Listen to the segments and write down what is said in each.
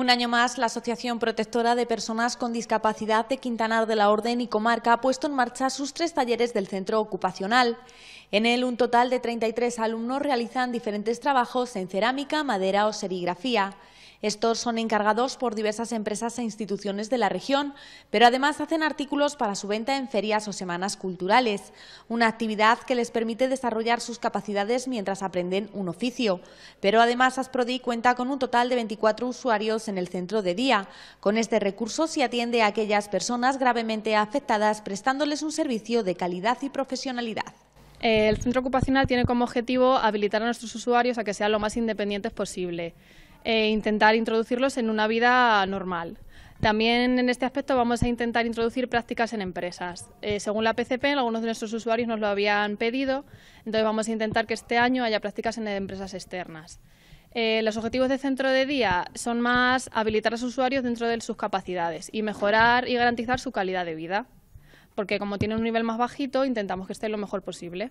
Un año más, la Asociación Protectora de Personas con Discapacidad de Quintanar de la Orden y Comarca ha puesto en marcha sus tres talleres del centro ocupacional. En él, un total de 33 alumnos realizan diferentes trabajos en cerámica, madera o serigrafía. Estos son encargados por diversas empresas e instituciones de la región, pero además hacen artículos para su venta en ferias o semanas culturales, una actividad que les permite desarrollar sus capacidades mientras aprenden un oficio. Pero además Asprodi cuenta con un total de 24 usuarios en el centro de día. Con este recurso se atiende a aquellas personas gravemente afectadas prestándoles un servicio de calidad y profesionalidad. Eh, el centro ocupacional tiene como objetivo habilitar a nuestros usuarios a que sean lo más independientes posible e intentar introducirlos en una vida normal. También en este aspecto vamos a intentar introducir prácticas en empresas. Eh, según la PCP, algunos de nuestros usuarios nos lo habían pedido, entonces vamos a intentar que este año haya prácticas en empresas externas. Eh, los objetivos de centro de día son más habilitar a los usuarios dentro de sus capacidades y mejorar y garantizar su calidad de vida, porque como tienen un nivel más bajito, intentamos que esté lo mejor posible.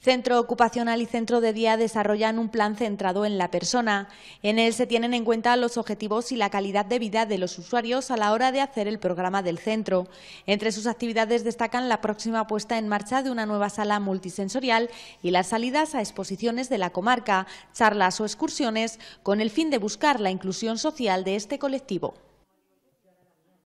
Centro ocupacional y centro de día desarrollan un plan centrado en la persona. En él se tienen en cuenta los objetivos y la calidad de vida de los usuarios a la hora de hacer el programa del centro. Entre sus actividades destacan la próxima puesta en marcha de una nueva sala multisensorial y las salidas a exposiciones de la comarca, charlas o excursiones con el fin de buscar la inclusión social de este colectivo.